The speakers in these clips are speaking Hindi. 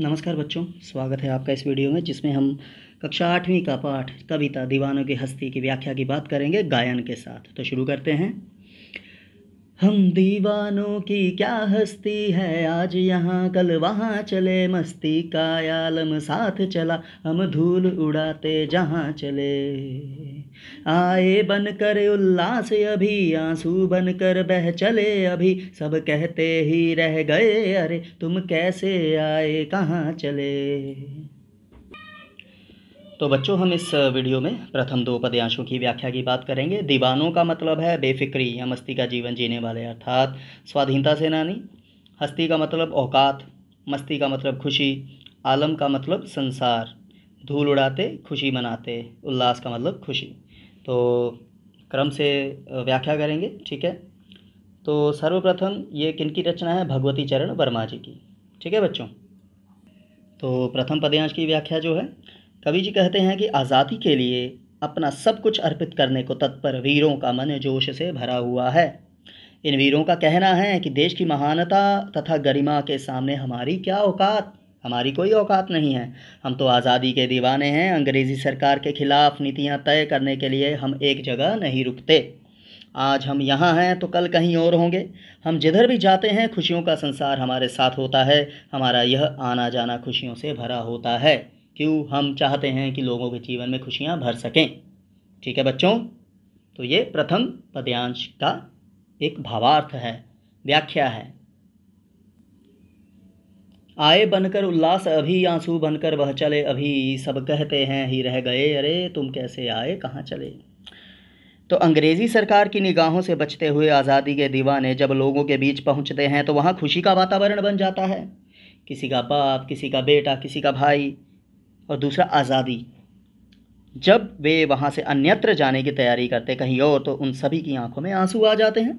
नमस्कार बच्चों स्वागत है आपका इस वीडियो में जिसमें हम कक्षा आठवीं का पाठ कविता दीवानों की हस्ती की व्याख्या की बात करेंगे गायन के साथ तो शुरू करते हैं हम दीवानों की क्या हस्ती है आज यहाँ कल वहाँ चले मस्ती का आलम साथ चला हम धूल उड़ाते जहाँ चले आए बन कर उल्लास अभी आंसू बन कर बह चले अभी सब कहते ही रह गए अरे तुम कैसे आए कहाँ चले तो बच्चों हम इस वीडियो में प्रथम दो पद्यांशों की व्याख्या की बात करेंगे दीवानों का मतलब है बेफिक्री या मस्ती का जीवन जीने वाले अर्थात स्वाधीनता सेनानी हस्ती का मतलब औकात मस्ती का मतलब खुशी आलम का मतलब संसार धूल उड़ाते खुशी मनाते उल्लास का मतलब खुशी तो क्रम से व्याख्या करेंगे ठीक है तो सर्वप्रथम ये किन की रचना है भगवती चरण वर्मा जी की ठीक है बच्चों तो प्रथम पदयांश की व्याख्या जो है कवि जी कहते हैं कि आज़ादी के लिए अपना सब कुछ अर्पित करने को तत्पर वीरों का मन जोश से भरा हुआ है इन वीरों का कहना है कि देश की महानता तथा गरिमा के सामने हमारी क्या औकात हमारी कोई औकात नहीं है हम तो आज़ादी के दीवाने हैं अंग्रेज़ी सरकार के ख़िलाफ़ नीतियाँ तय करने के लिए हम एक जगह नहीं रुकते आज हम यहाँ हैं तो कल कहीं और होंगे हम जिधर भी जाते हैं खुशियों का संसार हमारे साथ होता है हमारा यह आना जाना खुशियों से भरा होता है क्यों हम चाहते हैं कि लोगों के जीवन में खुशियाँ भर सकें ठीक है बच्चों तो ये प्रथम पद्यांश का एक भावार्थ है व्याख्या है आए बनकर उल्लास अभी आंसू बनकर वह चले अभी सब कहते हैं ही रह गए अरे तुम कैसे आए कहाँ चले तो अंग्रेज़ी सरकार की निगाहों से बचते हुए आज़ादी के दीवाने जब लोगों के बीच पहुँचते हैं तो वहाँ खुशी का वातावरण बन जाता है किसी का बाप किसी का बेटा किसी का भाई और दूसरा आज़ादी जब वे वहाँ से अन्यत्र जाने की तैयारी करते कहीं और तो उन सभी की आंखों में आंसू आ जाते हैं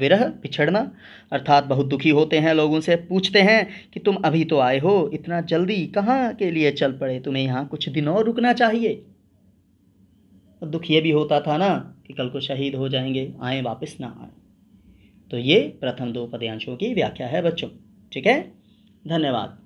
विरह पिछड़ना अर्थात बहुत दुखी होते हैं लोग उनसे पूछते हैं कि तुम अभी तो आए हो इतना जल्दी कहाँ के लिए चल पड़े तुम्हें यहाँ कुछ दिन और रुकना चाहिए और दुख ये भी होता था ना कि कल को शहीद हो जाएंगे आए वापस ना आए तो ये प्रथम दो पदयांशों की व्याख्या है बच्चों ठीक है धन्यवाद